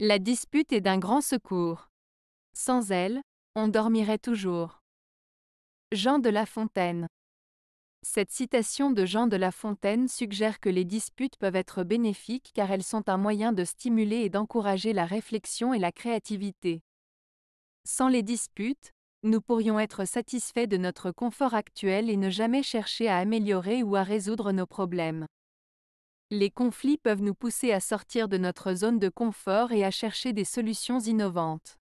La dispute est d'un grand secours. Sans elle, on dormirait toujours. Jean de La Fontaine Cette citation de Jean de La Fontaine suggère que les disputes peuvent être bénéfiques car elles sont un moyen de stimuler et d'encourager la réflexion et la créativité. Sans les disputes, nous pourrions être satisfaits de notre confort actuel et ne jamais chercher à améliorer ou à résoudre nos problèmes. Les conflits peuvent nous pousser à sortir de notre zone de confort et à chercher des solutions innovantes.